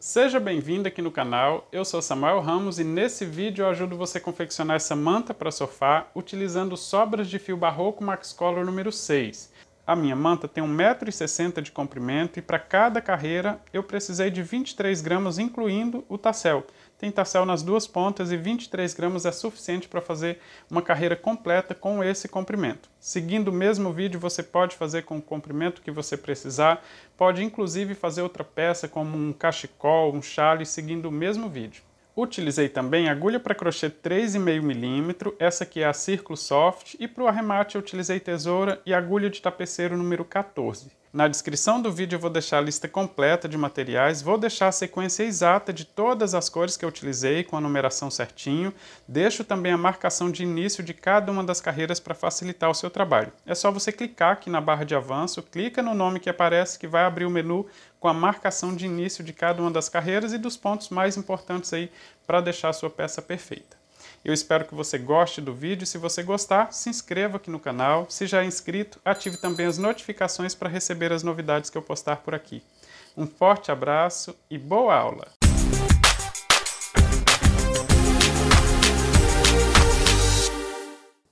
Seja bem-vindo aqui no canal, eu sou Samuel Ramos e nesse vídeo eu ajudo você a confeccionar essa manta para sofá utilizando sobras de fio barroco Max Color número 6. A minha manta tem 1,60m de comprimento e para cada carreira eu precisei de 23 gramas incluindo o tassel. Tem tarsal nas duas pontas e 23 gramas é suficiente para fazer uma carreira completa com esse comprimento. Seguindo o mesmo vídeo, você pode fazer com o comprimento que você precisar, pode inclusive fazer outra peça como um cachecol, um chale, seguindo o mesmo vídeo. Utilizei também agulha para crochê 3,5 mm, essa aqui é a Círculo Soft, e para o arremate eu utilizei tesoura e agulha de tapeceiro número 14. Na descrição do vídeo eu vou deixar a lista completa de materiais, vou deixar a sequência exata de todas as cores que eu utilizei com a numeração certinho, deixo também a marcação de início de cada uma das carreiras para facilitar o seu trabalho. É só você clicar aqui na barra de avanço, clica no nome que aparece que vai abrir o menu com a marcação de início de cada uma das carreiras e dos pontos mais importantes aí para deixar a sua peça perfeita. Eu espero que você goste do vídeo. Se você gostar, se inscreva aqui no canal. Se já é inscrito, ative também as notificações para receber as novidades que eu postar por aqui. Um forte abraço e boa aula!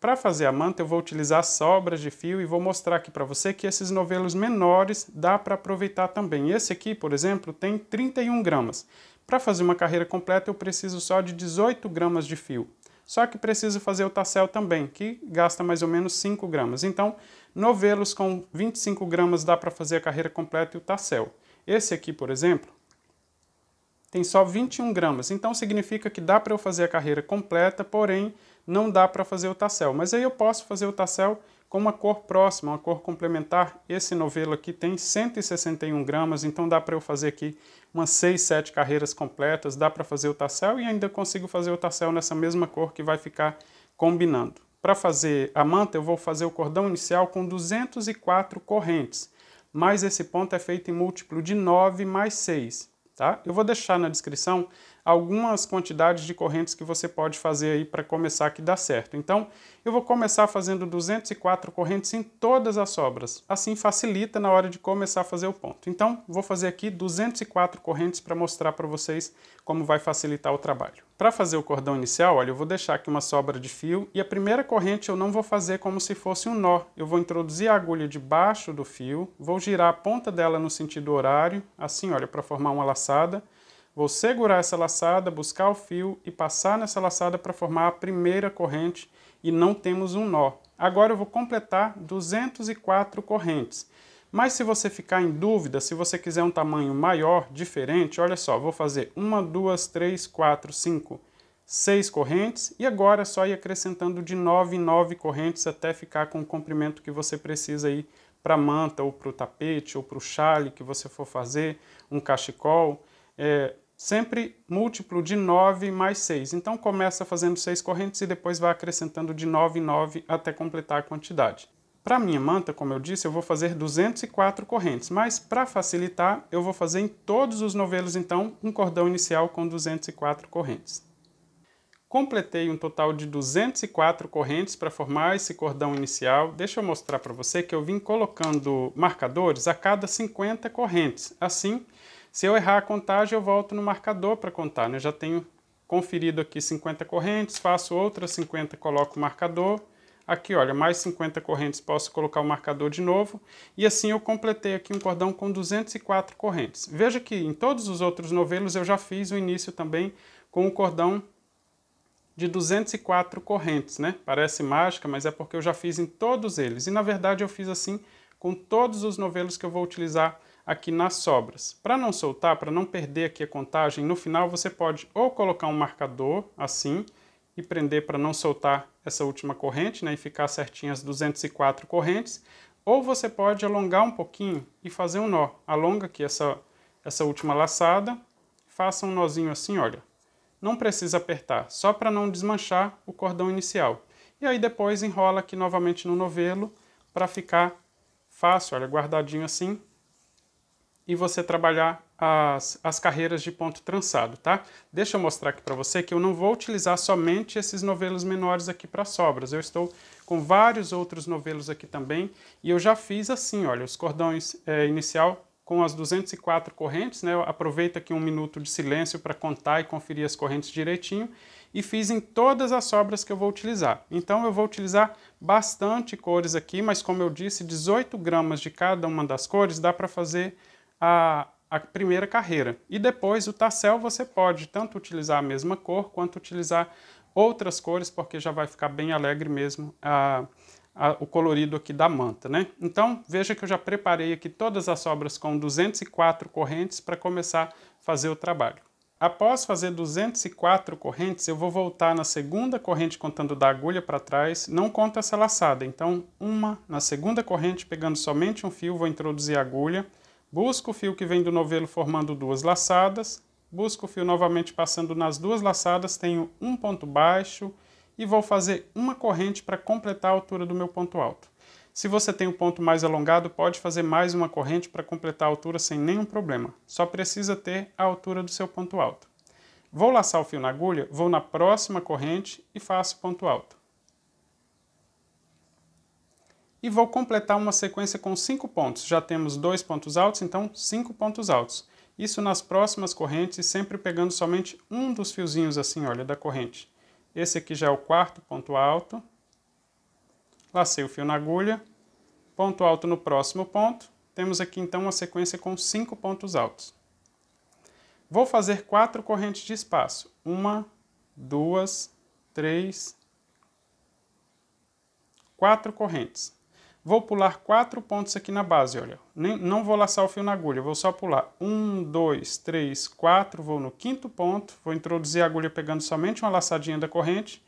Para fazer a manta eu vou utilizar sobras de fio e vou mostrar aqui para você que esses novelos menores dá para aproveitar também. Esse aqui, por exemplo, tem 31 gramas. Para fazer uma carreira completa eu preciso só de 18 gramas de fio só que preciso fazer o tassel também, que gasta mais ou menos 5 gramas. Então, novelos com 25 gramas dá para fazer a carreira completa e o tassel. Esse aqui, por exemplo, tem só 21 gramas, então significa que dá para eu fazer a carreira completa, porém não dá para fazer o tassel. Mas aí eu posso fazer o tassel com uma cor próxima, uma cor complementar. Esse novelo aqui tem 161 gramas, então dá para eu fazer aqui umas 6, 7 carreiras completas, dá para fazer o tassel e ainda consigo fazer o tassel nessa mesma cor que vai ficar combinando. Para fazer a manta, eu vou fazer o cordão inicial com 204 correntes, mas esse ponto é feito em múltiplo de 9 mais 6, tá? Eu vou deixar na descrição algumas quantidades de correntes que você pode fazer aí para começar que dá certo. Então, eu vou começar fazendo 204 correntes em todas as sobras. Assim facilita na hora de começar a fazer o ponto. Então, vou fazer aqui 204 correntes para mostrar para vocês como vai facilitar o trabalho. Para fazer o cordão inicial, olha, eu vou deixar aqui uma sobra de fio e a primeira corrente eu não vou fazer como se fosse um nó. Eu vou introduzir a agulha debaixo do fio, vou girar a ponta dela no sentido horário, assim, olha, para formar uma laçada Vou segurar essa laçada, buscar o fio e passar nessa laçada para formar a primeira corrente e não temos um nó. Agora eu vou completar 204 correntes. Mas se você ficar em dúvida, se você quiser um tamanho maior, diferente, olha só, vou fazer uma, duas, três, quatro, cinco, seis correntes e agora é só ir acrescentando de nove em nove correntes até ficar com o comprimento que você precisa aí para manta ou para o tapete ou para o chale que você for fazer, um cachecol. É, sempre múltiplo de 9 mais 6. Então começa fazendo 6 correntes e depois vai acrescentando de 9 em 9 até completar a quantidade. Para minha manta, como eu disse, eu vou fazer 204 correntes, mas para facilitar, eu vou fazer em todos os novelos então um cordão inicial com 204 correntes. Completei um total de 204 correntes para formar esse cordão inicial. Deixa eu mostrar para você que eu vim colocando marcadores a cada 50 correntes. Assim, se eu errar a contagem, eu volto no marcador para contar. Né? Eu já tenho conferido aqui 50 correntes, faço outras 50, coloco o marcador. Aqui, olha, mais 50 correntes, posso colocar o marcador de novo. E assim eu completei aqui um cordão com 204 correntes. Veja que em todos os outros novelos eu já fiz o início também com o cordão de 204 correntes, né? Parece mágica, mas é porque eu já fiz em todos eles. E na verdade eu fiz assim com todos os novelos que eu vou utilizar aqui nas sobras. Para não soltar, para não perder aqui a contagem, no final você pode ou colocar um marcador assim e prender para não soltar essa última corrente né, e ficar certinho as 204 correntes, ou você pode alongar um pouquinho e fazer um nó. Alonga aqui essa, essa última laçada, faça um nozinho assim, olha. Não precisa apertar, só para não desmanchar o cordão inicial. E aí depois enrola aqui novamente no novelo para ficar fácil, olha, guardadinho assim, e você trabalhar as, as carreiras de ponto trançado, tá? Deixa eu mostrar aqui para você que eu não vou utilizar somente esses novelos menores aqui para sobras, eu estou com vários outros novelos aqui também, e eu já fiz assim, olha, os cordões é, inicial com as 204 correntes, né? Aproveita aqui um minuto de silêncio para contar e conferir as correntes direitinho e fiz em todas as sobras que eu vou utilizar. Então eu vou utilizar bastante cores aqui, mas como eu disse, 18 gramas de cada uma das cores dá para fazer a, a primeira carreira. E depois o tassel você pode tanto utilizar a mesma cor quanto utilizar outras cores, porque já vai ficar bem alegre mesmo a, a, o colorido aqui da manta, né? Então, veja que eu já preparei aqui todas as sobras com 204 correntes para começar a fazer o trabalho. Após fazer 204 correntes, eu vou voltar na segunda corrente contando da agulha para trás, não conta essa laçada. Então, uma na segunda corrente, pegando somente um fio, vou introduzir a agulha, Busco o fio que vem do novelo formando duas laçadas, busco o fio novamente passando nas duas laçadas, tenho um ponto baixo e vou fazer uma corrente para completar a altura do meu ponto alto. Se você tem um ponto mais alongado, pode fazer mais uma corrente para completar a altura sem nenhum problema. Só precisa ter a altura do seu ponto alto. Vou laçar o fio na agulha, vou na próxima corrente e faço ponto alto. e vou completar uma sequência com cinco pontos. Já temos dois pontos altos, então cinco pontos altos. Isso nas próximas correntes, sempre pegando somente um dos fiozinhos assim, olha, da corrente. Esse aqui já é o quarto ponto alto. Lacei o fio na agulha. Ponto alto no próximo ponto. Temos aqui então uma sequência com cinco pontos altos. Vou fazer quatro correntes de espaço. Uma, duas, três, quatro correntes. Vou pular quatro pontos aqui na base, olha. Nem, não vou laçar o fio na agulha, vou só pular. Um, dois, três, quatro, vou no quinto ponto, vou introduzir a agulha pegando somente uma laçadinha da corrente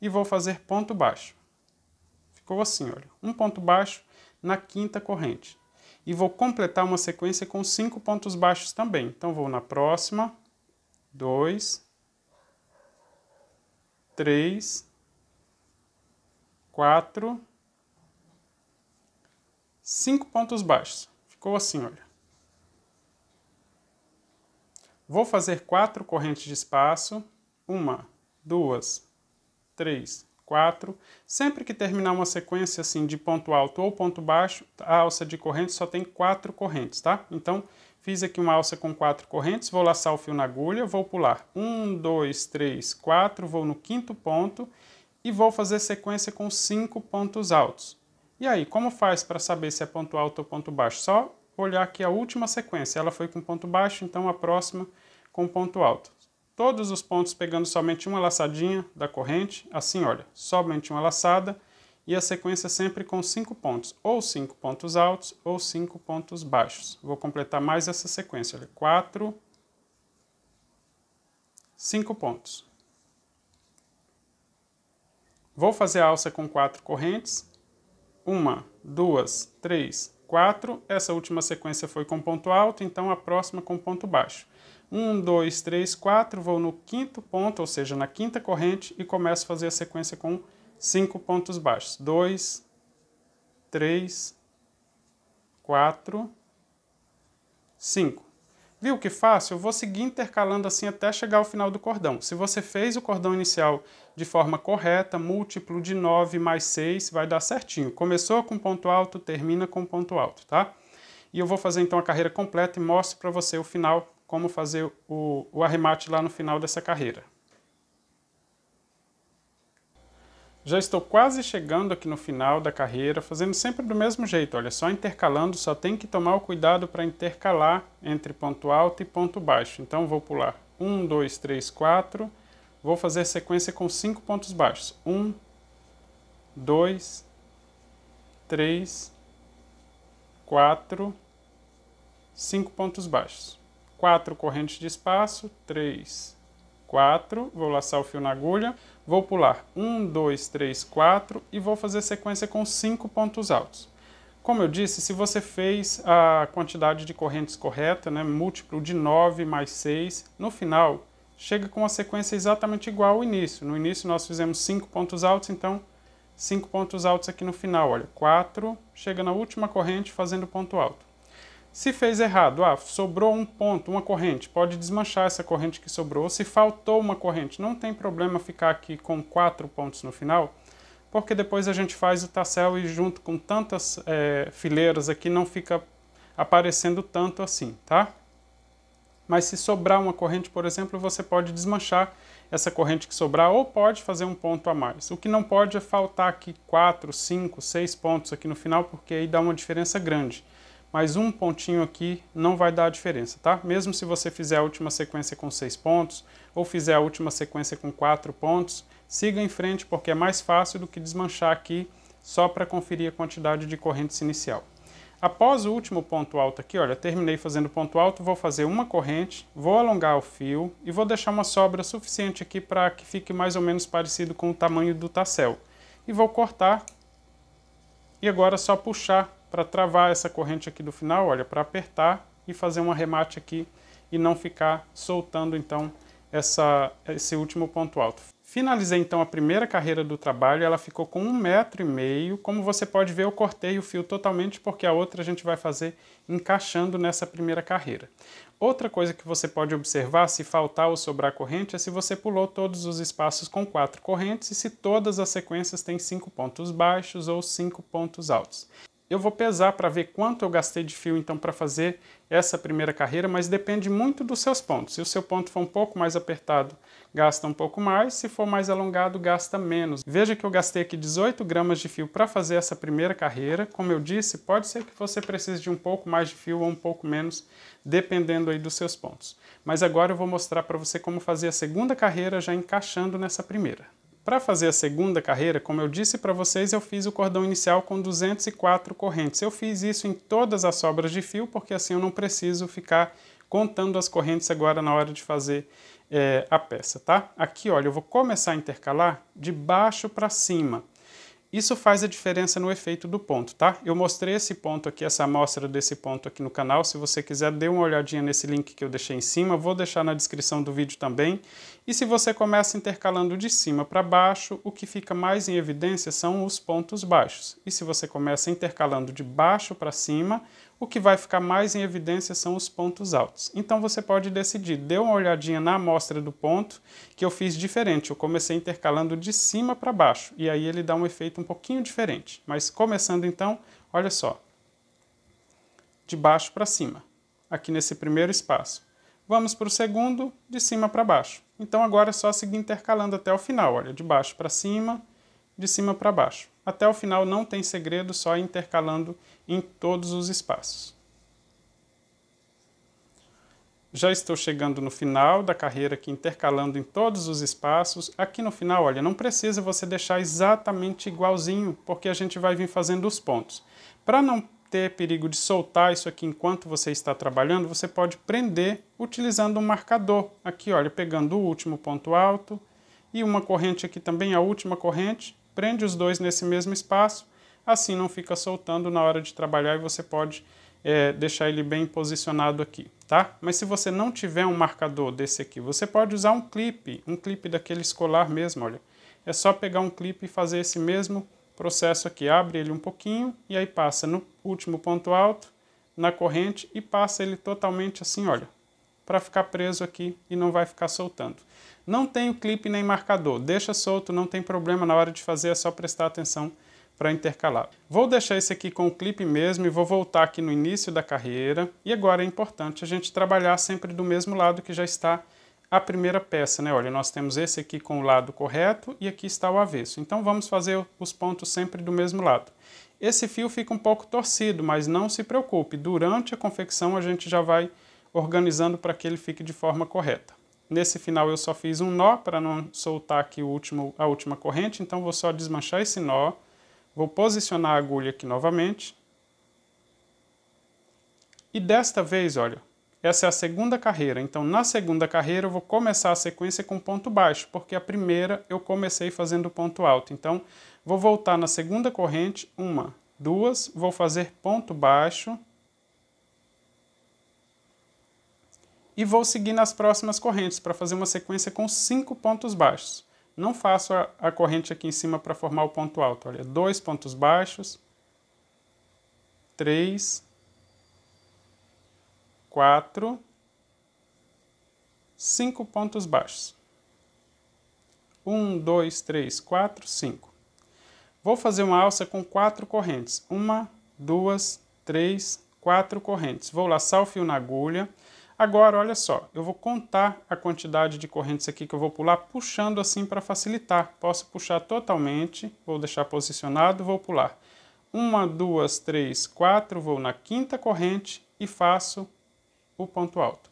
e vou fazer ponto baixo. Ficou assim, olha. Um ponto baixo na quinta corrente. E vou completar uma sequência com cinco pontos baixos também. Então, vou na próxima, dois, três, quatro cinco pontos baixos. Ficou assim, olha. Vou fazer quatro correntes de espaço. Uma, duas, três, quatro. Sempre que terminar uma sequência assim de ponto alto ou ponto baixo, a alça de corrente só tem quatro correntes, tá? Então, fiz aqui uma alça com quatro correntes, vou laçar o fio na agulha, vou pular um, dois, três, quatro, vou no quinto ponto e vou fazer sequência com cinco pontos altos. E aí, como faz para saber se é ponto alto ou ponto baixo? Só olhar que a última sequência, ela foi com ponto baixo, então a próxima com ponto alto. Todos os pontos pegando somente uma laçadinha da corrente, assim olha, somente uma laçada, e a sequência sempre com cinco pontos, ou cinco pontos altos ou cinco pontos baixos. Vou completar mais essa sequência, olha, cinco pontos. Vou fazer a alça com quatro correntes, uma, duas, três, quatro. Essa última sequência foi com ponto alto, então a próxima com ponto baixo. Um, dois, três, quatro. vou no quinto ponto, ou seja, na quinta corrente, e começo a fazer a sequência com cinco pontos baixos. Dois, três, quatro, cinco. Viu que fácil? Eu vou seguir intercalando assim até chegar ao final do cordão. Se você fez o cordão inicial de forma correta, múltiplo de 9 mais 6, vai dar certinho. Começou com ponto alto, termina com ponto alto, tá? E eu vou fazer então a carreira completa e mostro para você o final, como fazer o, o arremate lá no final dessa carreira. Já estou quase chegando aqui no final da carreira, fazendo sempre do mesmo jeito, olha, só intercalando, só tem que tomar o cuidado para intercalar entre ponto alto e ponto baixo. Então vou pular 1, 2, 3, 4, vou fazer sequência com 5 pontos baixos. 1, 2, 3, 4, 5 pontos baixos. 4 correntes de espaço, 3, 4, vou laçar o fio na agulha, vou pular 1, 2, 3, 4 e vou fazer sequência com 5 pontos altos. Como eu disse, se você fez a quantidade de correntes correta, né, múltiplo de 9 mais 6, no final chega com a sequência exatamente igual ao início. No início nós fizemos 5 pontos altos, então 5 pontos altos aqui no final, olha, 4, chega na última corrente fazendo ponto alto. Se fez errado, ah, sobrou um ponto, uma corrente, pode desmanchar essa corrente que sobrou. Se faltou uma corrente, não tem problema ficar aqui com quatro pontos no final, porque depois a gente faz o tassel e junto com tantas é, fileiras aqui não fica aparecendo tanto assim, tá? Mas se sobrar uma corrente, por exemplo, você pode desmanchar essa corrente que sobrar ou pode fazer um ponto a mais. O que não pode é faltar aqui quatro, cinco, seis pontos aqui no final, porque aí dá uma diferença grande mas um pontinho aqui não vai dar a diferença, tá? Mesmo se você fizer a última sequência com seis pontos, ou fizer a última sequência com quatro pontos, siga em frente porque é mais fácil do que desmanchar aqui só para conferir a quantidade de correntes inicial. Após o último ponto alto aqui, olha, terminei fazendo ponto alto, vou fazer uma corrente, vou alongar o fio e vou deixar uma sobra suficiente aqui para que fique mais ou menos parecido com o tamanho do tassel. E vou cortar e agora é só puxar para travar essa corrente aqui do final, olha, para apertar e fazer um arremate aqui e não ficar soltando então essa, esse último ponto alto. Finalizei então a primeira carreira do trabalho, ela ficou com um metro e meio. Como você pode ver, eu cortei o fio totalmente porque a outra a gente vai fazer encaixando nessa primeira carreira. Outra coisa que você pode observar se faltar ou sobrar corrente é se você pulou todos os espaços com quatro correntes e se todas as sequências têm cinco pontos baixos ou cinco pontos altos. Eu vou pesar para ver quanto eu gastei de fio então para fazer essa primeira carreira, mas depende muito dos seus pontos. Se o seu ponto for um pouco mais apertado, gasta um pouco mais, se for mais alongado, gasta menos. Veja que eu gastei aqui 18 gramas de fio para fazer essa primeira carreira. Como eu disse, pode ser que você precise de um pouco mais de fio ou um pouco menos, dependendo aí dos seus pontos. Mas agora eu vou mostrar para você como fazer a segunda carreira já encaixando nessa primeira. Para fazer a segunda carreira, como eu disse para vocês, eu fiz o cordão inicial com 204 correntes. Eu fiz isso em todas as sobras de fio, porque assim eu não preciso ficar contando as correntes agora na hora de fazer é, a peça, tá? Aqui, olha, eu vou começar a intercalar de baixo para cima. Isso faz a diferença no efeito do ponto, tá? Eu mostrei esse ponto aqui, essa amostra desse ponto aqui no canal. Se você quiser, dê uma olhadinha nesse link que eu deixei em cima. Vou deixar na descrição do vídeo também. E se você começa intercalando de cima para baixo, o que fica mais em evidência são os pontos baixos. E se você começa intercalando de baixo para cima, o que vai ficar mais em evidência são os pontos altos. Então você pode decidir, dê uma olhadinha na amostra do ponto, que eu fiz diferente, eu comecei intercalando de cima para baixo, e aí ele dá um efeito um pouquinho diferente. Mas começando então, olha só, de baixo para cima, aqui nesse primeiro espaço. Vamos para o segundo, de cima para baixo. Então agora é só seguir intercalando até o final, olha, de baixo para cima, de cima para baixo. Até o final não tem segredo, só intercalando em todos os espaços. Já estou chegando no final da carreira aqui, intercalando em todos os espaços. Aqui no final, olha, não precisa você deixar exatamente igualzinho, porque a gente vai vir fazendo os pontos. Para não ter perigo de soltar isso aqui enquanto você está trabalhando, você pode prender utilizando um marcador. Aqui, olha, pegando o último ponto alto e uma corrente aqui também, a última corrente, Prende os dois nesse mesmo espaço, assim não fica soltando na hora de trabalhar e você pode é, deixar ele bem posicionado aqui, tá? Mas se você não tiver um marcador desse aqui, você pode usar um clipe, um clipe daquele escolar mesmo, olha. É só pegar um clipe e fazer esse mesmo processo aqui. Abre ele um pouquinho e aí passa no último ponto alto, na corrente e passa ele totalmente assim, olha, para ficar preso aqui e não vai ficar soltando. Não tenho clipe nem marcador, deixa solto, não tem problema na hora de fazer, é só prestar atenção para intercalar. Vou deixar esse aqui com o clipe mesmo e vou voltar aqui no início da carreira. E agora é importante a gente trabalhar sempre do mesmo lado que já está a primeira peça, né? Olha, nós temos esse aqui com o lado correto e aqui está o avesso. Então vamos fazer os pontos sempre do mesmo lado. Esse fio fica um pouco torcido, mas não se preocupe, durante a confecção a gente já vai organizando para que ele fique de forma correta. Nesse final eu só fiz um nó para não soltar aqui o último, a última corrente, então vou só desmanchar esse nó, vou posicionar a agulha aqui novamente. E desta vez, olha, essa é a segunda carreira, então na segunda carreira eu vou começar a sequência com ponto baixo, porque a primeira eu comecei fazendo ponto alto. Então vou voltar na segunda corrente, uma, duas, vou fazer ponto baixo, e vou seguir nas próximas correntes para fazer uma sequência com cinco pontos baixos. Não faço a, a corrente aqui em cima para formar o ponto alto. Olha, dois pontos baixos, três, quatro, cinco pontos baixos. Um, dois, três, quatro, cinco. Vou fazer uma alça com quatro correntes. Uma, duas, três, quatro correntes. Vou laçar o fio na agulha Agora, olha só, eu vou contar a quantidade de correntes aqui que eu vou pular puxando assim para facilitar. Posso puxar totalmente, vou deixar posicionado, vou pular. Uma, duas, três, quatro, vou na quinta corrente e faço o ponto alto.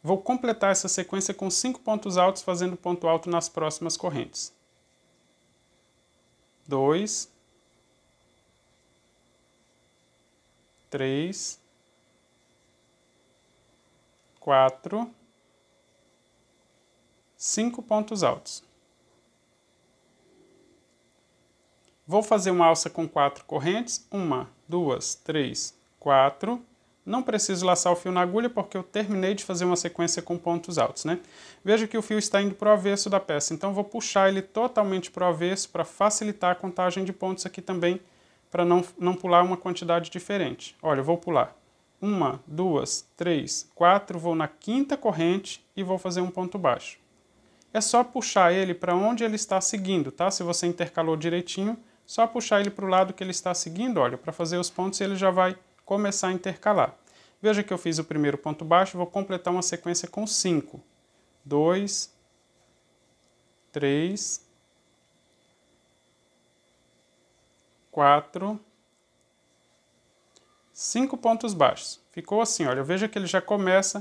Vou completar essa sequência com cinco pontos altos, fazendo ponto alto nas próximas correntes dois, três, quatro, cinco pontos altos. Vou fazer uma alça com quatro correntes, uma, duas, três, quatro, não preciso laçar o fio na agulha porque eu terminei de fazer uma sequência com pontos altos, né? Veja que o fio está indo para o avesso da peça, então vou puxar ele totalmente para o avesso para facilitar a contagem de pontos aqui também, para não, não pular uma quantidade diferente. Olha, eu vou pular uma, duas, três, quatro, vou na quinta corrente e vou fazer um ponto baixo. É só puxar ele para onde ele está seguindo, tá? Se você intercalou direitinho, só puxar ele para o lado que ele está seguindo, olha, para fazer os pontos ele já vai começar a intercalar. Veja que eu fiz o primeiro ponto baixo, vou completar uma sequência com 5. 2, 3, 4, 5 pontos baixos. Ficou assim, olha, veja que ele já começa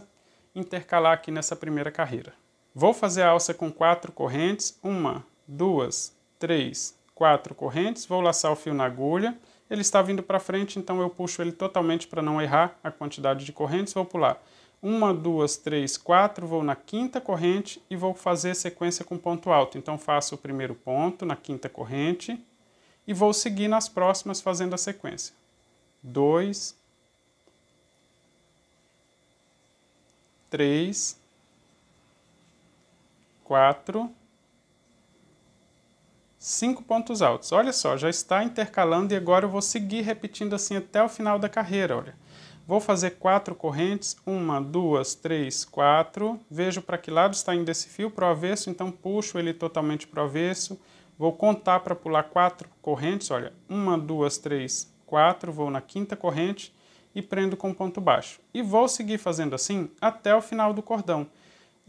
a intercalar aqui nessa primeira carreira. Vou fazer a alça com 4 correntes, 1, 2, 3, 4 correntes, vou laçar o fio na agulha, ele está vindo para frente, então eu puxo ele totalmente para não errar a quantidade de correntes, vou pular. Uma, duas, três, quatro, vou na quinta corrente e vou fazer sequência com ponto alto. Então faço o primeiro ponto na quinta corrente e vou seguir nas próximas fazendo a sequência. Dois, três, quatro, cinco pontos altos. Olha só, já está intercalando e agora eu vou seguir repetindo assim até o final da carreira, olha. Vou fazer quatro correntes, uma, duas, três, quatro. Vejo para que lado está indo esse fio, para o avesso, então puxo ele totalmente para o avesso. Vou contar para pular quatro correntes, olha, uma, duas, três, quatro. Vou na quinta corrente e prendo com ponto baixo. E vou seguir fazendo assim até o final do cordão.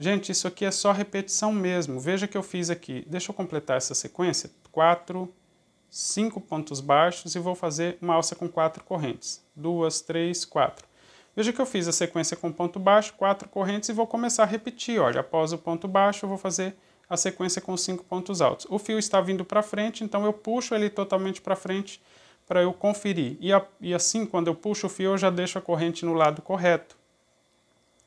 Gente, isso aqui é só repetição mesmo. Veja que eu fiz aqui. Deixa eu completar essa sequência. 4, 5 pontos baixos e vou fazer uma alça com 4 correntes. 2, 3, 4. Veja que eu fiz a sequência com ponto baixo, 4 correntes e vou começar a repetir. Olha, após o ponto baixo eu vou fazer a sequência com 5 pontos altos. O fio está vindo para frente, então eu puxo ele totalmente para frente para eu conferir. E, a, e assim, quando eu puxo o fio, eu já deixo a corrente no lado correto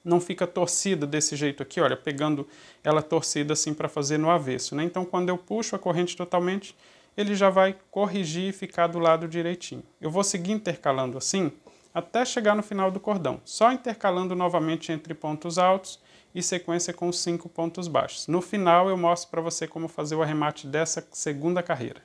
não fica torcida desse jeito aqui, olha, pegando ela torcida assim para fazer no avesso, né? Então quando eu puxo a corrente totalmente, ele já vai corrigir e ficar do lado direitinho. Eu vou seguir intercalando assim até chegar no final do cordão, só intercalando novamente entre pontos altos e sequência com cinco pontos baixos. No final eu mostro para você como fazer o arremate dessa segunda carreira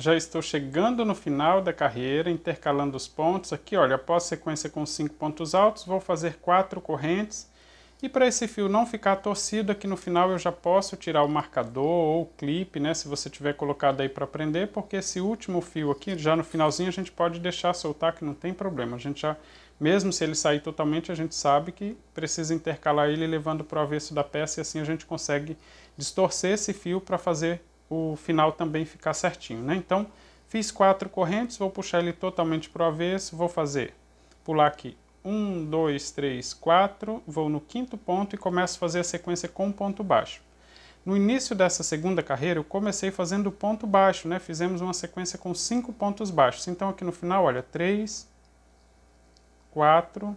já estou chegando no final da carreira, intercalando os pontos. Aqui, olha, após sequência com cinco pontos altos, vou fazer quatro correntes. E para esse fio não ficar torcido, aqui no final eu já posso tirar o marcador ou o clipe, né? Se você tiver colocado aí para prender, porque esse último fio aqui, já no finalzinho, a gente pode deixar soltar, que não tem problema. A gente já, mesmo se ele sair totalmente, a gente sabe que precisa intercalar ele levando para o avesso da peça e assim a gente consegue distorcer esse fio para fazer o final também ficar certinho, né? Então, fiz quatro correntes, vou puxar ele totalmente para o avesso, vou fazer, pular aqui, um, dois, três, quatro, vou no quinto ponto e começo a fazer a sequência com ponto baixo. No início dessa segunda carreira, eu comecei fazendo ponto baixo, né? Fizemos uma sequência com cinco pontos baixos. Então, aqui no final, olha, três, quatro,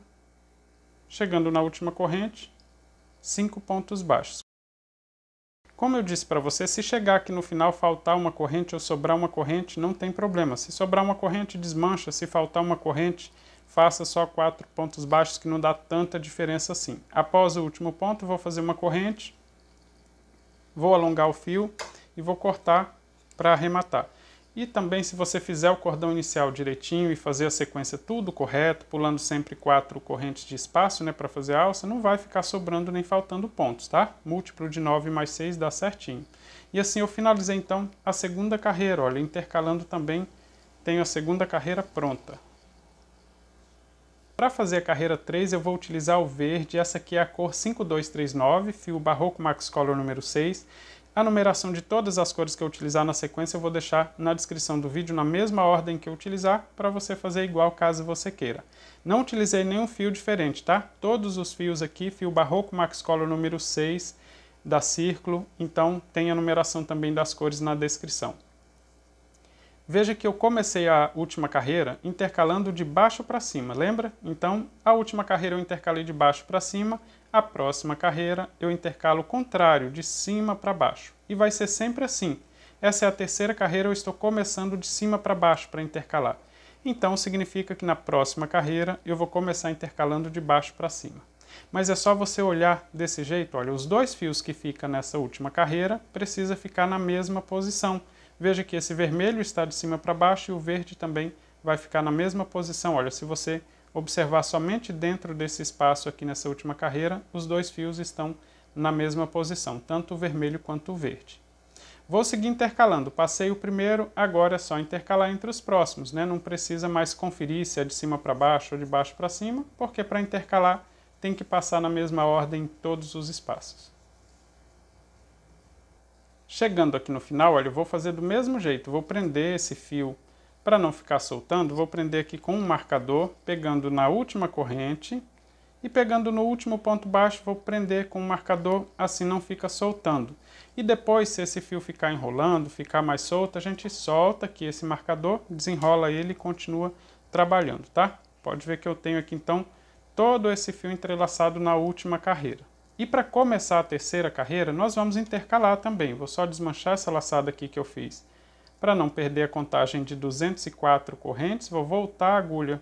chegando na última corrente, cinco pontos baixos. Como eu disse para você, se chegar aqui no final faltar uma corrente ou sobrar uma corrente, não tem problema. Se sobrar uma corrente, desmancha. Se faltar uma corrente, faça só quatro pontos baixos, que não dá tanta diferença assim. Após o último ponto, vou fazer uma corrente, vou alongar o fio e vou cortar para arrematar. E também se você fizer o cordão inicial direitinho e fazer a sequência tudo correto, pulando sempre quatro correntes de espaço né, para fazer a alça, não vai ficar sobrando nem faltando pontos, tá? Múltiplo de 9 mais 6 dá certinho. E assim eu finalizei então a segunda carreira, olha, intercalando também tenho a segunda carreira pronta. Para fazer a carreira 3 eu vou utilizar o verde, essa aqui é a cor 5239, fio barroco Max Color número 6. A numeração de todas as cores que eu utilizar na sequência eu vou deixar na descrição do vídeo na mesma ordem que eu utilizar para você fazer igual caso você queira. Não utilizei nenhum fio diferente, tá? Todos os fios aqui, fio Barroco Max Color número 6 da Círculo, então tem a numeração também das cores na descrição. Veja que eu comecei a última carreira intercalando de baixo para cima, lembra? Então, a última carreira eu intercalei de baixo para cima, a próxima carreira eu intercalo o contrário, de cima para baixo. E vai ser sempre assim. Essa é a terceira carreira, eu estou começando de cima para baixo para intercalar. Então significa que na próxima carreira eu vou começar intercalando de baixo para cima. Mas é só você olhar desse jeito, olha, os dois fios que ficam nessa última carreira precisa ficar na mesma posição. Veja que esse vermelho está de cima para baixo e o verde também vai ficar na mesma posição. Olha, se você observar somente dentro desse espaço aqui nessa última carreira, os dois fios estão na mesma posição, tanto o vermelho quanto o verde. Vou seguir intercalando, passei o primeiro, agora é só intercalar entre os próximos, né? não precisa mais conferir se é de cima para baixo ou de baixo para cima, porque para intercalar tem que passar na mesma ordem em todos os espaços. Chegando aqui no final, olha, eu vou fazer do mesmo jeito, vou prender esse fio para não ficar soltando, vou prender aqui com um marcador, pegando na última corrente e pegando no último ponto baixo, vou prender com um marcador, assim não fica soltando. E depois, se esse fio ficar enrolando, ficar mais solto, a gente solta aqui esse marcador, desenrola ele e continua trabalhando, tá? Pode ver que eu tenho aqui então todo esse fio entrelaçado na última carreira. E para começar a terceira carreira, nós vamos intercalar também. Vou só desmanchar essa laçada aqui que eu fiz para não perder a contagem de 204 correntes, vou voltar a agulha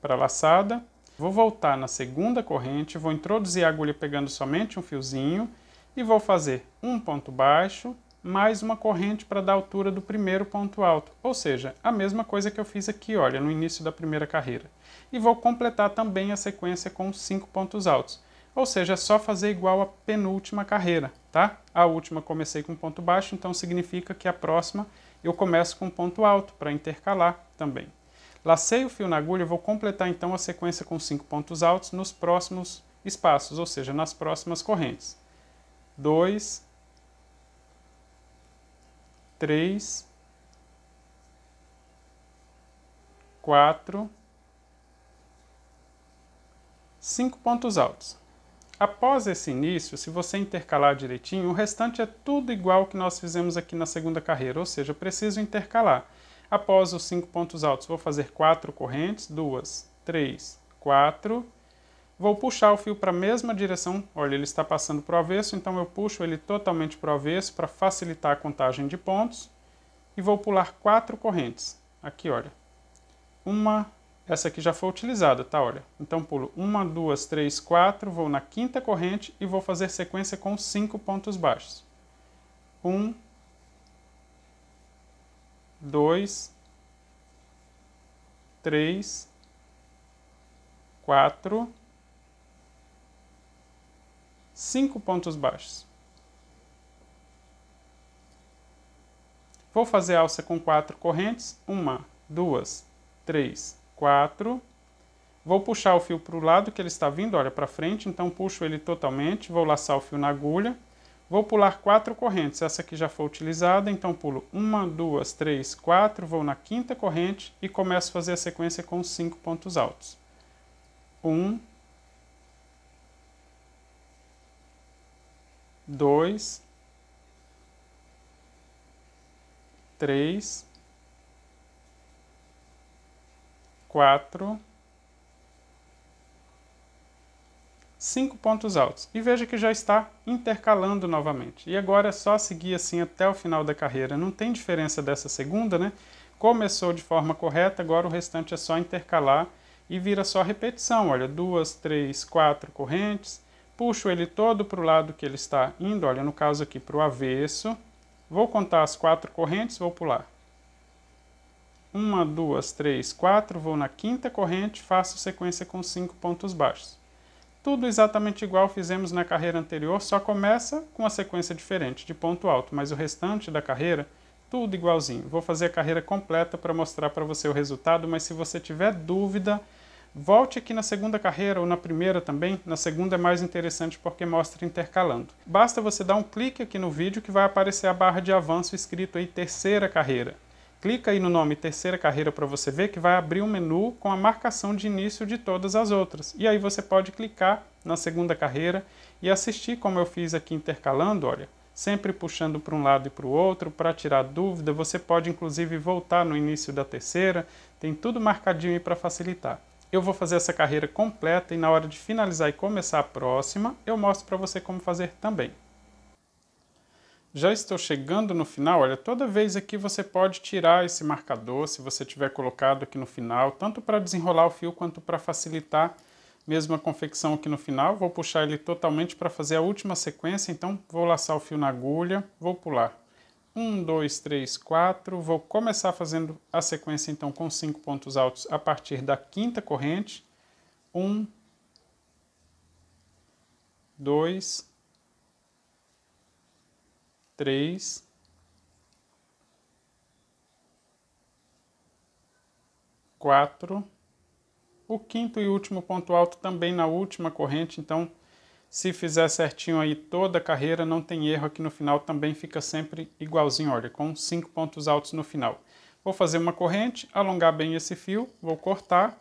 para a laçada, vou voltar na segunda corrente, vou introduzir a agulha pegando somente um fiozinho e vou fazer um ponto baixo mais uma corrente para dar altura do primeiro ponto alto, ou seja, a mesma coisa que eu fiz aqui, olha, no início da primeira carreira. E vou completar também a sequência com cinco pontos altos. Ou seja, é só fazer igual a penúltima carreira, tá? A última comecei com ponto baixo, então significa que a próxima eu começo com um ponto alto para intercalar também. Lacei o fio na agulha e vou completar então a sequência com cinco pontos altos nos próximos espaços, ou seja, nas próximas correntes. 2, 3, 4, 5 pontos altos. Após esse início, se você intercalar direitinho, o restante é tudo igual que nós fizemos aqui na segunda carreira, ou seja, preciso intercalar. Após os cinco pontos altos, vou fazer quatro correntes, duas, três, quatro. Vou puxar o fio para a mesma direção, olha, ele está passando para o avesso, então eu puxo ele totalmente para o avesso para facilitar a contagem de pontos. E vou pular quatro correntes, aqui olha, uma, essa aqui já foi utilizada, tá? Olha, então pulo uma, duas, três, quatro, vou na quinta corrente e vou fazer sequência com cinco pontos baixos. Um, dois, três, quatro, cinco pontos baixos. Vou fazer alça com quatro correntes, uma, duas, três, 4. Vou puxar o fio para o lado que ele está vindo, olha, para frente, então puxo ele totalmente, vou laçar o fio na agulha. Vou pular quatro correntes, essa aqui já foi utilizada, então pulo uma, duas, três, quatro, vou na quinta corrente e começo a fazer a sequência com cinco pontos altos. Um, dois, três, quatro, cinco pontos altos. E veja que já está intercalando novamente. E agora é só seguir assim até o final da carreira. Não tem diferença dessa segunda, né? Começou de forma correta, agora o restante é só intercalar e vira só repetição. Olha, duas, três, quatro correntes. Puxo ele todo para o lado que ele está indo, olha, no caso aqui para o avesso. Vou contar as quatro correntes, vou pular uma, duas, três, quatro, vou na quinta corrente, faço sequência com cinco pontos baixos. Tudo exatamente igual fizemos na carreira anterior, só começa com uma sequência diferente de ponto alto, mas o restante da carreira, tudo igualzinho. Vou fazer a carreira completa para mostrar para você o resultado, mas se você tiver dúvida, Volte aqui na segunda carreira ou na primeira também. Na segunda é mais interessante porque mostra intercalando. Basta você dar um clique aqui no vídeo que vai aparecer a barra de avanço escrito aí terceira carreira. Clica aí no nome Terceira Carreira para você ver que vai abrir um menu com a marcação de início de todas as outras. E aí você pode clicar na segunda carreira e assistir como eu fiz aqui intercalando, olha, sempre puxando para um lado e para o outro para tirar dúvida. Você pode inclusive voltar no início da terceira, tem tudo marcadinho aí para facilitar. Eu vou fazer essa carreira completa e na hora de finalizar e começar a próxima, eu mostro para você como fazer também. Já estou chegando no final, olha, toda vez aqui você pode tirar esse marcador, se você tiver colocado aqui no final, tanto para desenrolar o fio quanto para facilitar mesmo a confecção aqui no final. Vou puxar ele totalmente para fazer a última sequência, então vou laçar o fio na agulha, vou pular. 1, 2, 3, 4, vou começar fazendo a sequência então com 5 pontos altos a partir da quinta corrente. 1, 2, três, quatro. O quinto e último ponto alto também na última corrente, então se fizer certinho aí toda a carreira, não tem erro aqui no final, também fica sempre igualzinho, olha, com cinco pontos altos no final. Vou fazer uma corrente, alongar bem esse fio, vou cortar.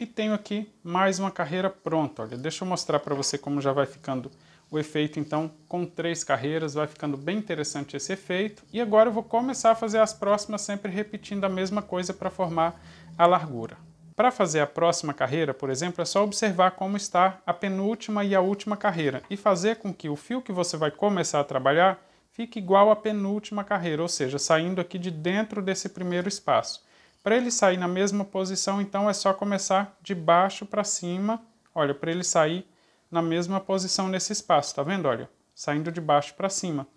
E tenho aqui mais uma carreira pronta, olha, deixa eu mostrar para você como já vai ficando o efeito então com três carreiras, vai ficando bem interessante esse efeito. E agora eu vou começar a fazer as próximas sempre repetindo a mesma coisa para formar a largura. Para fazer a próxima carreira, por exemplo, é só observar como está a penúltima e a última carreira e fazer com que o fio que você vai começar a trabalhar fique igual à penúltima carreira, ou seja, saindo aqui de dentro desse primeiro espaço. Para ele sair na mesma posição, então é só começar de baixo para cima. Olha, para ele sair na mesma posição nesse espaço, tá vendo? Olha, saindo de baixo para cima,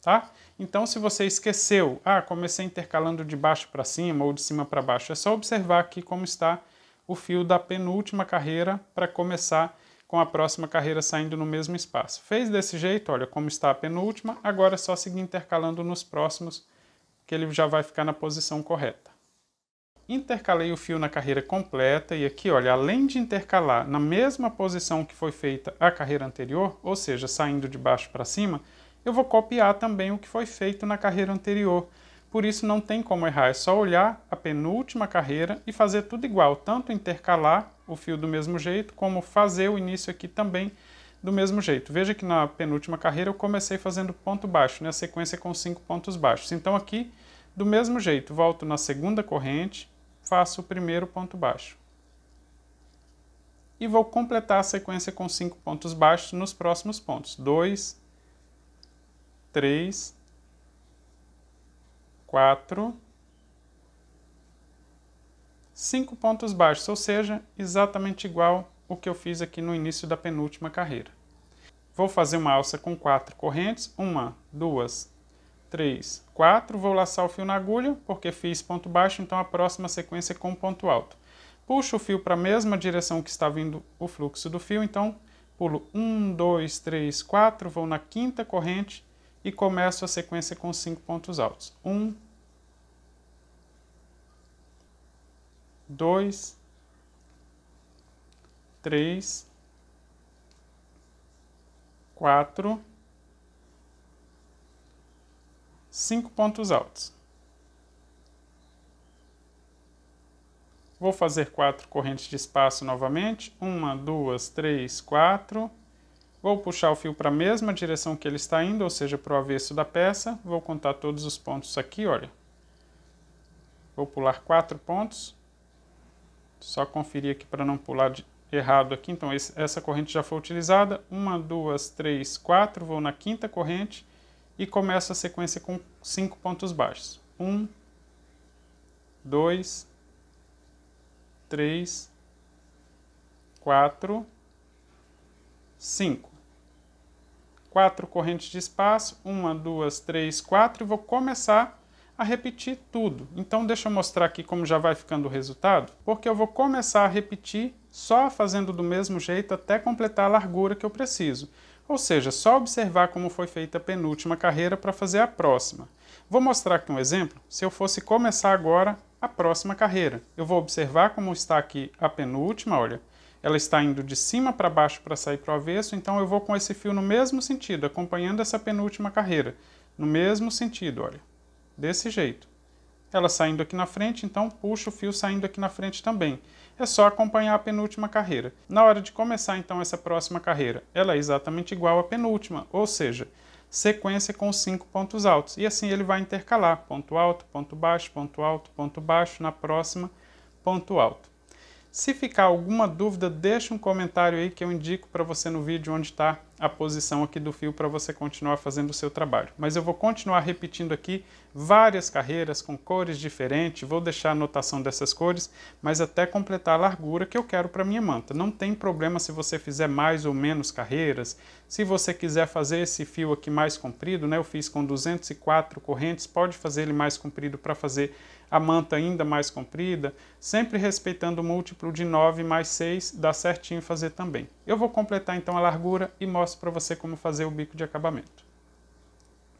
tá? Então, se você esqueceu, ah, comecei intercalando de baixo para cima ou de cima para baixo, é só observar aqui como está o fio da penúltima carreira para começar com a próxima carreira saindo no mesmo espaço. Fez desse jeito, olha como está a penúltima, agora é só seguir intercalando nos próximos, que ele já vai ficar na posição correta intercalei o fio na carreira completa e aqui, olha, além de intercalar na mesma posição que foi feita a carreira anterior, ou seja, saindo de baixo para cima, eu vou copiar também o que foi feito na carreira anterior. Por isso não tem como errar, é só olhar a penúltima carreira e fazer tudo igual, tanto intercalar o fio do mesmo jeito, como fazer o início aqui também do mesmo jeito. Veja que na penúltima carreira eu comecei fazendo ponto baixo, né? a sequência com cinco pontos baixos. Então aqui, do mesmo jeito, volto na segunda corrente, faço o primeiro ponto baixo. E vou completar a sequência com cinco pontos baixos nos próximos pontos. 2, 3, 4, 5 pontos baixos, ou seja, exatamente igual o que eu fiz aqui no início da penúltima carreira. Vou fazer uma alça com quatro correntes, uma, duas, 3, 4, vou laçar o fio na agulha, porque fiz ponto baixo, então a próxima sequência é com ponto alto. Puxo o fio para a mesma direção que está vindo o fluxo do fio, então pulo 1, 2, 3, 4, vou na quinta corrente e começo a sequência com 5 pontos altos. 1, 2, 3, 4, cinco pontos altos. Vou fazer quatro correntes de espaço novamente. Uma, duas, três, quatro. Vou puxar o fio para a mesma direção que ele está indo, ou seja, para o avesso da peça. Vou contar todos os pontos aqui, olha. Vou pular quatro pontos. Só conferir aqui para não pular de... errado aqui. Então, esse, essa corrente já foi utilizada. Uma, duas, três, quatro. Vou na quinta corrente e começo a sequência com cinco pontos baixos. Um, dois, três, quatro, cinco. Quatro correntes de espaço, uma, duas, três, quatro, e vou começar a repetir tudo. Então deixa eu mostrar aqui como já vai ficando o resultado, porque eu vou começar a repetir só fazendo do mesmo jeito até completar a largura que eu preciso. Ou seja, só observar como foi feita a penúltima carreira para fazer a próxima. Vou mostrar aqui um exemplo. Se eu fosse começar agora a próxima carreira, eu vou observar como está aqui a penúltima, olha. Ela está indo de cima para baixo para sair para o avesso, então eu vou com esse fio no mesmo sentido, acompanhando essa penúltima carreira. No mesmo sentido, olha. Desse jeito ela saindo aqui na frente, então puxa o fio saindo aqui na frente também. É só acompanhar a penúltima carreira. Na hora de começar então essa próxima carreira, ela é exatamente igual à penúltima, ou seja, sequência com cinco pontos altos. E assim ele vai intercalar ponto alto, ponto baixo, ponto alto, ponto baixo, na próxima, ponto alto. Se ficar alguma dúvida, deixa um comentário aí que eu indico para você no vídeo onde está a posição aqui do fio para você continuar fazendo o seu trabalho. Mas eu vou continuar repetindo aqui várias carreiras com cores diferentes, vou deixar a anotação dessas cores, mas até completar a largura que eu quero para minha manta. Não tem problema se você fizer mais ou menos carreiras, se você quiser fazer esse fio aqui mais comprido, né, eu fiz com 204 correntes, pode fazer ele mais comprido para fazer a manta ainda mais comprida, sempre respeitando o múltiplo de 9 mais 6, dá certinho fazer também. Eu vou completar então a largura e mostro para você como fazer o bico de acabamento.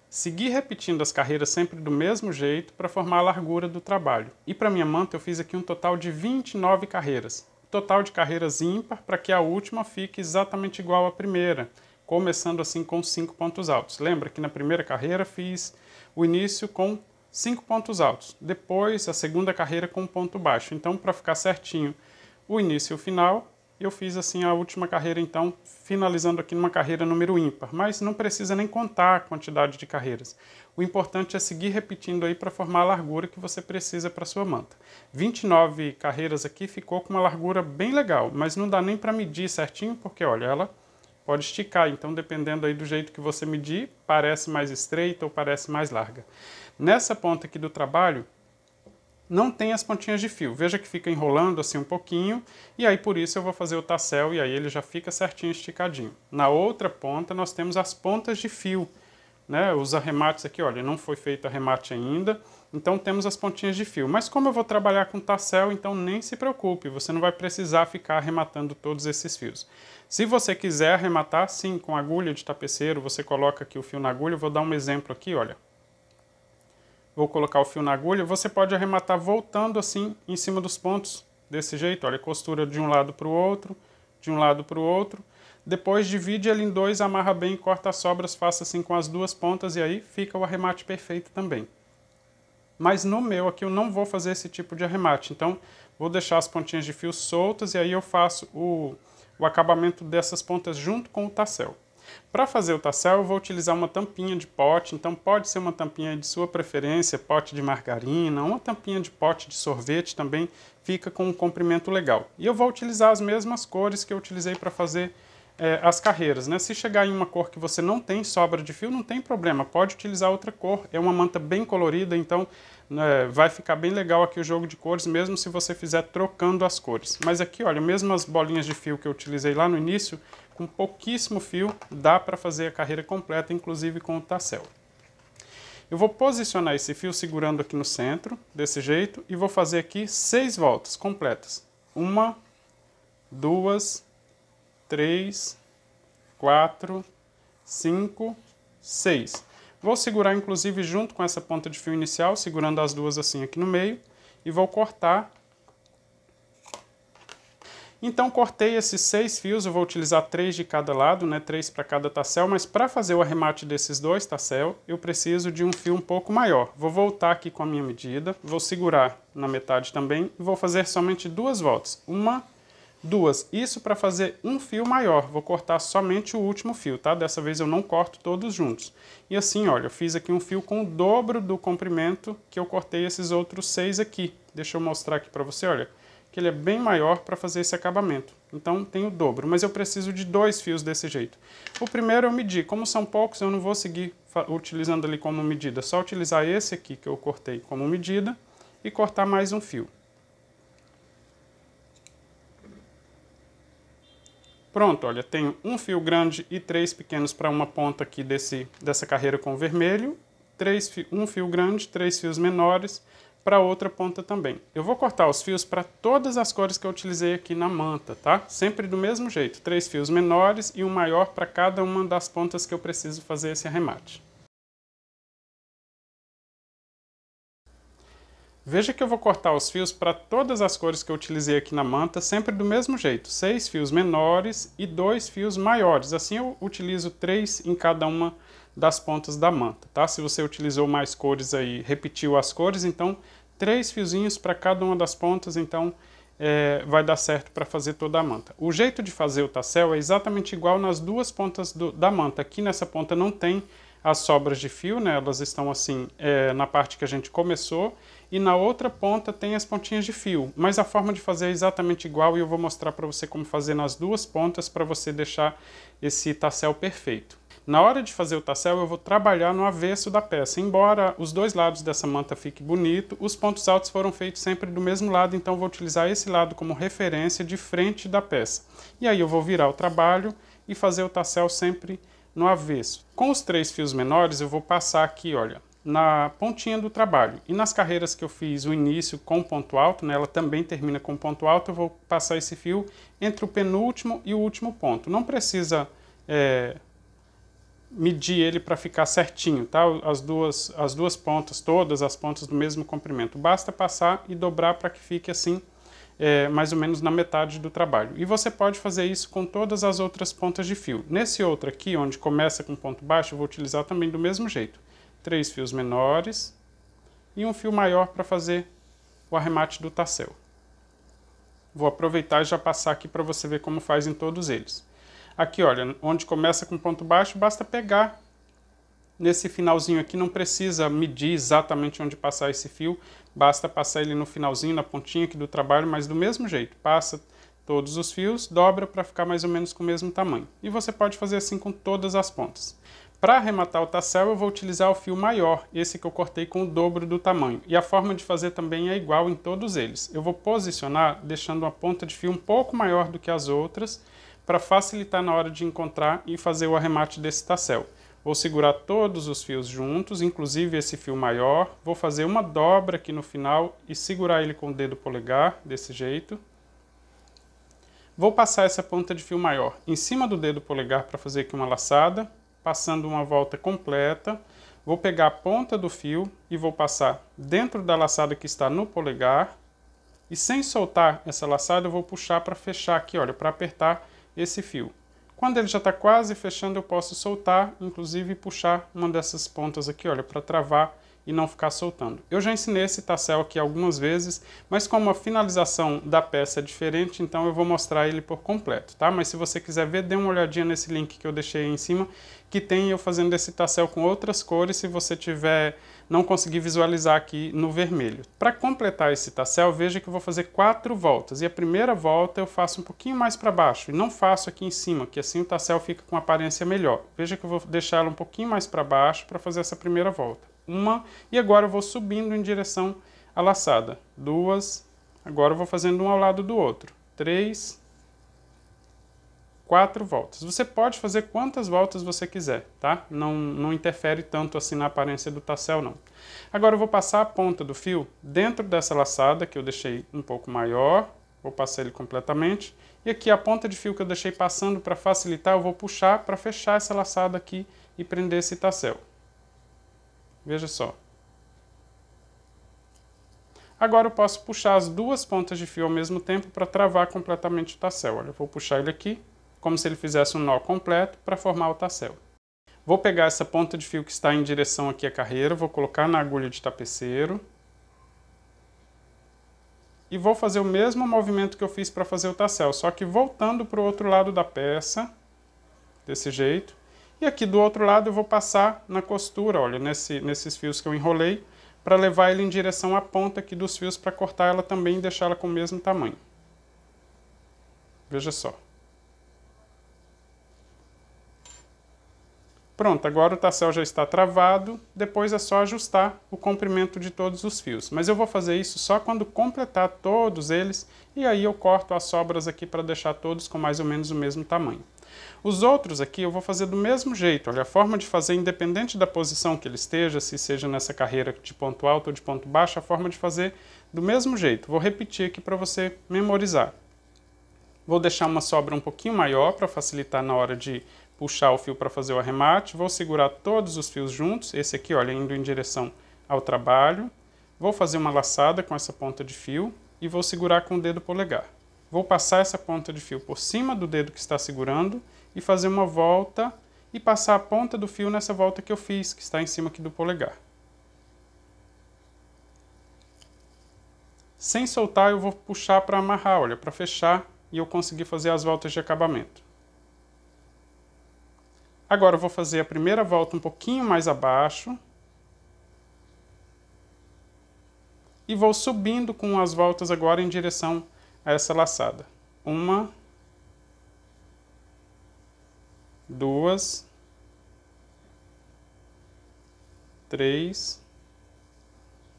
Segui repetindo as carreiras sempre do mesmo jeito para formar a largura do trabalho. E para minha manta eu fiz aqui um total de 29 carreiras. Total de carreiras ímpar para que a última fique exatamente igual à primeira, começando assim com 5 pontos altos. Lembra que na primeira carreira fiz o início com cinco pontos altos. Depois, a segunda carreira com um ponto baixo. Então, para ficar certinho o início e o final, eu fiz assim a última carreira, então, finalizando aqui numa carreira número ímpar. Mas não precisa nem contar a quantidade de carreiras. O importante é seguir repetindo aí para formar a largura que você precisa para sua manta. 29 carreiras aqui ficou com uma largura bem legal, mas não dá nem para medir certinho, porque olha, ela pode esticar. Então, dependendo aí do jeito que você medir, parece mais estreita ou parece mais larga. Nessa ponta aqui do trabalho, não tem as pontinhas de fio. Veja que fica enrolando assim um pouquinho, e aí por isso eu vou fazer o tassel e aí ele já fica certinho, esticadinho. Na outra ponta nós temos as pontas de fio, né? Os arremates aqui, olha, não foi feito arremate ainda, então temos as pontinhas de fio. Mas como eu vou trabalhar com tassel, então nem se preocupe, você não vai precisar ficar arrematando todos esses fios. Se você quiser arrematar, sim, com agulha de tapeceiro, você coloca aqui o fio na agulha, eu vou dar um exemplo aqui, olha vou colocar o fio na agulha, você pode arrematar voltando assim em cima dos pontos, desse jeito, olha, costura de um lado para o outro, de um lado para o outro, depois divide ele em dois, amarra bem, corta as sobras, faça assim com as duas pontas e aí fica o arremate perfeito também. Mas no meu aqui eu não vou fazer esse tipo de arremate, então vou deixar as pontinhas de fio soltas e aí eu faço o, o acabamento dessas pontas junto com o tassel. Para fazer o tassel, eu vou utilizar uma tampinha de pote, então pode ser uma tampinha de sua preferência, pote de margarina, uma tampinha de pote de sorvete também fica com um comprimento legal. E eu vou utilizar as mesmas cores que eu utilizei para fazer é, as carreiras. Né? Se chegar em uma cor que você não tem sobra de fio, não tem problema, pode utilizar outra cor. É uma manta bem colorida, então é, vai ficar bem legal aqui o jogo de cores, mesmo se você fizer trocando as cores. Mas aqui, olha, mesmo as bolinhas de fio que eu utilizei lá no início, com pouquíssimo fio, dá para fazer a carreira completa, inclusive com o tassel. Eu vou posicionar esse fio segurando aqui no centro, desse jeito, e vou fazer aqui seis voltas completas. Uma, duas, três, quatro, cinco, seis. Vou segurar inclusive junto com essa ponta de fio inicial, segurando as duas assim aqui no meio, e vou cortar então cortei esses seis fios, eu vou utilizar três de cada lado, né, três para cada tassel, mas para fazer o arremate desses dois tassel, eu preciso de um fio um pouco maior. Vou voltar aqui com a minha medida, vou segurar na metade também e vou fazer somente duas voltas. Uma, duas. Isso para fazer um fio maior, vou cortar somente o último fio, tá? Dessa vez eu não corto todos juntos. E assim, olha, eu fiz aqui um fio com o dobro do comprimento que eu cortei esses outros seis aqui. Deixa eu mostrar aqui para você, olha que ele é bem maior para fazer esse acabamento. Então tem o dobro, mas eu preciso de dois fios desse jeito. O primeiro eu medi, como são poucos eu não vou seguir utilizando ali como medida, só utilizar esse aqui que eu cortei como medida e cortar mais um fio. Pronto, olha, tenho um fio grande e três pequenos para uma ponta aqui desse, dessa carreira com vermelho, três, um fio grande, três fios menores, para a outra ponta também. Eu vou cortar os fios para todas as cores que eu utilizei aqui na manta, tá? Sempre do mesmo jeito, três fios menores e um maior para cada uma das pontas que eu preciso fazer esse arremate. Veja que eu vou cortar os fios para todas as cores que eu utilizei aqui na manta, sempre do mesmo jeito, seis fios menores e dois fios maiores. Assim eu utilizo três em cada uma das pontas da manta, tá? Se você utilizou mais cores aí, repetiu as cores, então três fiozinhos para cada uma das pontas, então é, vai dar certo para fazer toda a manta. O jeito de fazer o tassel é exatamente igual nas duas pontas do, da manta. Aqui nessa ponta não tem as sobras de fio, né? Elas estão assim é, na parte que a gente começou e na outra ponta tem as pontinhas de fio. Mas a forma de fazer é exatamente igual e eu vou mostrar para você como fazer nas duas pontas para você deixar esse tassel perfeito. Na hora de fazer o tassel, eu vou trabalhar no avesso da peça. Embora os dois lados dessa manta fiquem bonito, os pontos altos foram feitos sempre do mesmo lado, então vou utilizar esse lado como referência de frente da peça. E aí eu vou virar o trabalho e fazer o tassel sempre no avesso. Com os três fios menores, eu vou passar aqui, olha, na pontinha do trabalho. E nas carreiras que eu fiz o início com ponto alto, né, ela também termina com ponto alto, eu vou passar esse fio entre o penúltimo e o último ponto. Não precisa é, medir ele para ficar certinho, tá? As duas, as duas pontas, todas as pontas do mesmo comprimento. Basta passar e dobrar para que fique assim, é, mais ou menos na metade do trabalho. E você pode fazer isso com todas as outras pontas de fio. Nesse outro aqui, onde começa com ponto baixo, eu vou utilizar também do mesmo jeito. Três fios menores e um fio maior para fazer o arremate do tassel. Vou aproveitar e já passar aqui para você ver como faz em todos eles. Aqui, olha, onde começa com ponto baixo, basta pegar nesse finalzinho aqui, não precisa medir exatamente onde passar esse fio, basta passar ele no finalzinho, na pontinha aqui do trabalho, mas do mesmo jeito, passa todos os fios, dobra para ficar mais ou menos com o mesmo tamanho. E você pode fazer assim com todas as pontas. Para arrematar o tassel, eu vou utilizar o fio maior, esse que eu cortei com o dobro do tamanho. E a forma de fazer também é igual em todos eles. Eu vou posicionar deixando uma ponta de fio um pouco maior do que as outras, para facilitar na hora de encontrar e fazer o arremate desse tassel. Vou segurar todos os fios juntos, inclusive esse fio maior. Vou fazer uma dobra aqui no final e segurar ele com o dedo polegar, desse jeito. Vou passar essa ponta de fio maior em cima do dedo polegar para fazer aqui uma laçada, passando uma volta completa. Vou pegar a ponta do fio e vou passar dentro da laçada que está no polegar. E sem soltar essa laçada, eu vou puxar para fechar aqui, olha, para apertar esse fio. Quando ele já está quase fechando, eu posso soltar, inclusive puxar uma dessas pontas aqui, olha, para travar e não ficar soltando. Eu já ensinei esse tassel aqui algumas vezes, mas como a finalização da peça é diferente, então eu vou mostrar ele por completo, tá? Mas se você quiser ver, dê uma olhadinha nesse link que eu deixei aí em cima, que tem eu fazendo esse tassel com outras cores, se você tiver não consegui visualizar aqui no vermelho. Para completar esse tassel, veja que eu vou fazer quatro voltas. E a primeira volta eu faço um pouquinho mais para baixo, e não faço aqui em cima, que assim o tassel fica com aparência melhor. Veja que eu vou deixar ela um pouquinho mais para baixo para fazer essa primeira volta. Uma, e agora eu vou subindo em direção à laçada. Duas, agora eu vou fazendo um ao lado do outro. Três, quatro voltas. Você pode fazer quantas voltas você quiser, tá? Não, não interfere tanto assim na aparência do tassel, não. Agora eu vou passar a ponta do fio dentro dessa laçada, que eu deixei um pouco maior, vou passar ele completamente. E aqui a ponta de fio que eu deixei passando para facilitar, eu vou puxar para fechar essa laçada aqui e prender esse tassel. Veja só. Agora eu posso puxar as duas pontas de fio ao mesmo tempo para travar completamente o tassel. Olha, eu vou puxar ele aqui como se ele fizesse um nó completo para formar o tassel. Vou pegar essa ponta de fio que está em direção aqui à carreira, vou colocar na agulha de tapeceiro. E vou fazer o mesmo movimento que eu fiz para fazer o tassel, só que voltando para o outro lado da peça, desse jeito. E aqui do outro lado eu vou passar na costura, olha, nesse, nesses fios que eu enrolei, para levar ele em direção à ponta aqui dos fios para cortar ela também e deixar ela com o mesmo tamanho. Veja só. Pronto, agora o tassel já está travado, depois é só ajustar o comprimento de todos os fios. Mas eu vou fazer isso só quando completar todos eles e aí eu corto as sobras aqui para deixar todos com mais ou menos o mesmo tamanho. Os outros aqui eu vou fazer do mesmo jeito, olha, a forma de fazer, independente da posição que ele esteja, se seja nessa carreira de ponto alto ou de ponto baixo, a forma de fazer do mesmo jeito. Vou repetir aqui para você memorizar. Vou deixar uma sobra um pouquinho maior para facilitar na hora de puxar o fio para fazer o arremate, vou segurar todos os fios juntos, esse aqui, olha, indo em direção ao trabalho, vou fazer uma laçada com essa ponta de fio e vou segurar com o dedo polegar. Vou passar essa ponta de fio por cima do dedo que está segurando e fazer uma volta e passar a ponta do fio nessa volta que eu fiz, que está em cima aqui do polegar. Sem soltar, eu vou puxar para amarrar, olha, para fechar e eu conseguir fazer as voltas de acabamento. Agora eu vou fazer a primeira volta um pouquinho mais abaixo. E vou subindo com as voltas agora em direção a essa laçada. Uma, duas, três,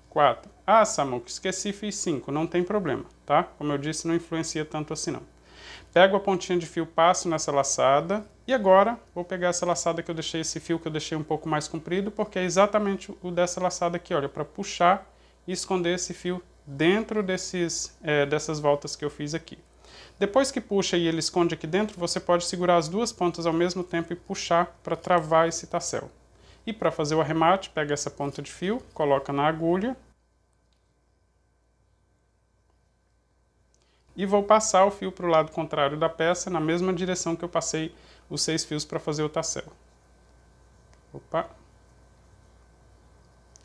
quatro. Ah, Samuca, esqueci, fiz cinco, não tem problema, tá? Como eu disse, não influencia tanto assim não. Pego a pontinha de fio, passo nessa laçada. E agora vou pegar essa laçada que eu deixei, esse fio que eu deixei um pouco mais comprido, porque é exatamente o dessa laçada aqui, olha, para puxar e esconder esse fio dentro desses, é, dessas voltas que eu fiz aqui. Depois que puxa e ele esconde aqui dentro, você pode segurar as duas pontas ao mesmo tempo e puxar para travar esse tassel. E para fazer o arremate, pega essa ponta de fio, coloca na agulha e vou passar o fio para o lado contrário da peça, na mesma direção que eu passei os seis fios para fazer o tassel. Opa!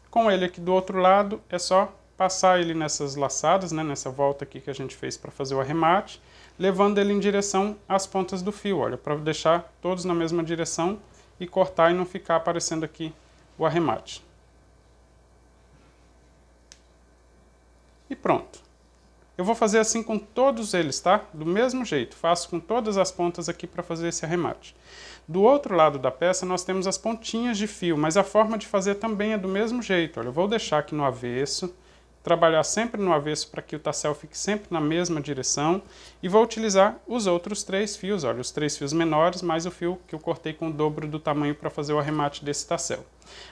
Com ele aqui do outro lado, é só passar ele nessas laçadas, né, nessa volta aqui que a gente fez para fazer o arremate, levando ele em direção às pontas do fio, olha, para deixar todos na mesma direção e cortar e não ficar aparecendo aqui o arremate. E pronto. Eu vou fazer assim com todos eles, tá? Do mesmo jeito, faço com todas as pontas aqui para fazer esse arremate. Do outro lado da peça nós temos as pontinhas de fio, mas a forma de fazer também é do mesmo jeito. Olha, eu vou deixar aqui no avesso, trabalhar sempre no avesso para que o tassel fique sempre na mesma direção e vou utilizar os outros três fios, olha, os três fios menores mais o fio que eu cortei com o dobro do tamanho para fazer o arremate desse tassel.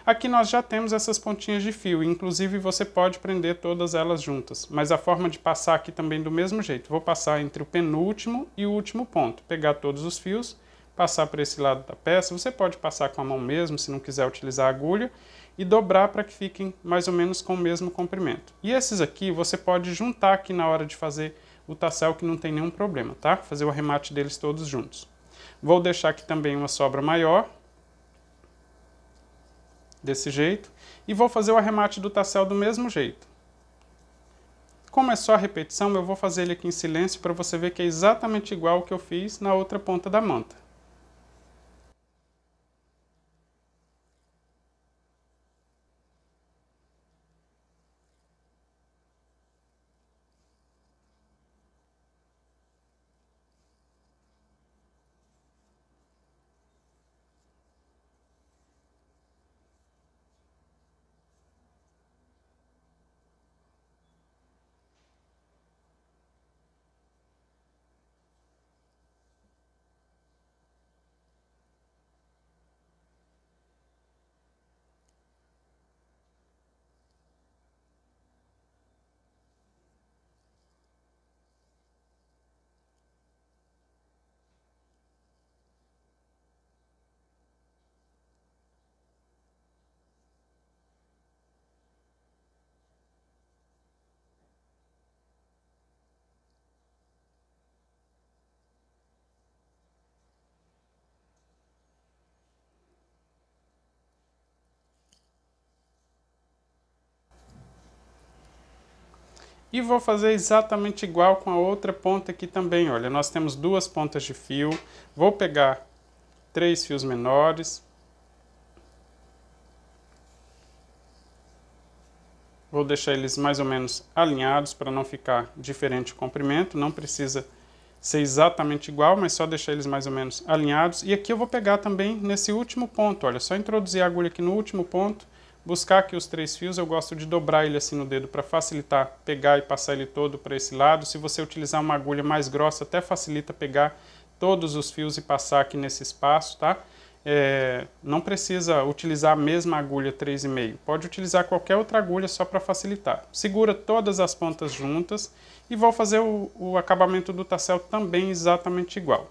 Aqui nós já temos essas pontinhas de fio, inclusive você pode prender todas elas juntas, mas a forma de passar aqui também do mesmo jeito, vou passar entre o penúltimo e o último ponto, pegar todos os fios, passar para esse lado da peça, você pode passar com a mão mesmo se não quiser utilizar a agulha, e dobrar para que fiquem mais ou menos com o mesmo comprimento. E esses aqui você pode juntar aqui na hora de fazer o tassel que não tem nenhum problema, tá? Fazer o arremate deles todos juntos. Vou deixar aqui também uma sobra maior, desse jeito, e vou fazer o arremate do tassel do mesmo jeito. Como é só repetição, eu vou fazer ele aqui em silêncio para você ver que é exatamente igual o que eu fiz na outra ponta da manta. E vou fazer exatamente igual com a outra ponta aqui também, olha, nós temos duas pontas de fio, vou pegar três fios menores, Vou deixar eles mais ou menos alinhados para não ficar diferente o comprimento, não precisa ser exatamente igual, mas só deixar eles mais ou menos alinhados. E aqui eu vou pegar também nesse último ponto, olha, só introduzir a agulha aqui no último ponto Buscar aqui os três fios, eu gosto de dobrar ele assim no dedo para facilitar pegar e passar ele todo para esse lado. Se você utilizar uma agulha mais grossa, até facilita pegar todos os fios e passar aqui nesse espaço, tá? É, não precisa utilizar a mesma agulha 3,5, pode utilizar qualquer outra agulha só para facilitar. Segura todas as pontas juntas e vou fazer o, o acabamento do tassel também exatamente igual.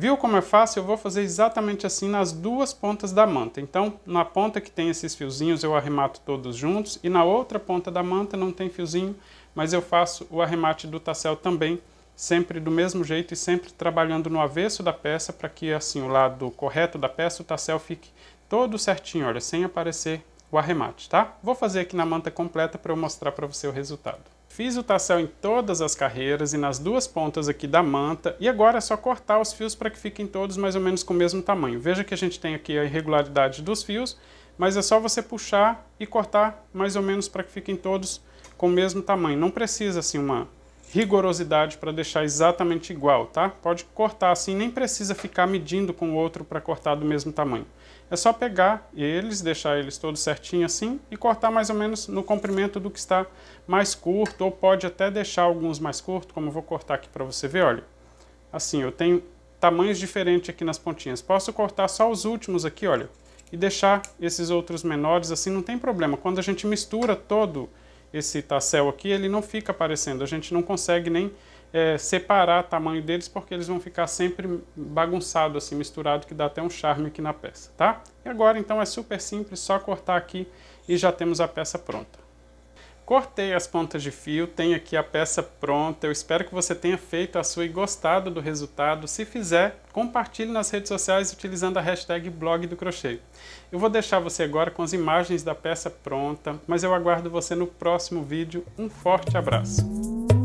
Viu como é fácil? Eu vou fazer exatamente assim nas duas pontas da manta. Então, na ponta que tem esses fiozinhos, eu arremato todos juntos, e na outra ponta da manta não tem fiozinho, mas eu faço o arremate do tassel também, sempre do mesmo jeito e sempre trabalhando no avesso da peça, para que assim o lado correto da peça, o tassel fique todo certinho, olha, sem aparecer o arremate, tá? Vou fazer aqui na manta completa para eu mostrar para você o resultado. Fiz o tassel em todas as carreiras e nas duas pontas aqui da manta. E agora é só cortar os fios para que fiquem todos mais ou menos com o mesmo tamanho. Veja que a gente tem aqui a irregularidade dos fios, mas é só você puxar e cortar mais ou menos para que fiquem todos com o mesmo tamanho. Não precisa assim uma rigorosidade para deixar exatamente igual, tá? Pode cortar assim, nem precisa ficar medindo com o outro para cortar do mesmo tamanho. É só pegar eles, deixar eles todos certinho assim e cortar mais ou menos no comprimento do que está mais curto, ou pode até deixar alguns mais curtos, como eu vou cortar aqui para você ver, olha. Assim, eu tenho tamanhos diferentes aqui nas pontinhas. Posso cortar só os últimos aqui, olha, e deixar esses outros menores assim, não tem problema. Quando a gente mistura todo esse tassel aqui, ele não fica aparecendo. A gente não consegue nem é, separar o tamanho deles porque eles vão ficar sempre bagunçado assim, misturado, que dá até um charme aqui na peça, tá? E agora então é super simples, só cortar aqui e já temos a peça pronta. Cortei as pontas de fio, tenho aqui a peça pronta. Eu espero que você tenha feito a sua e gostado do resultado. Se fizer, compartilhe nas redes sociais utilizando a hashtag blog do crochê. Eu vou deixar você agora com as imagens da peça pronta, mas eu aguardo você no próximo vídeo. Um forte abraço!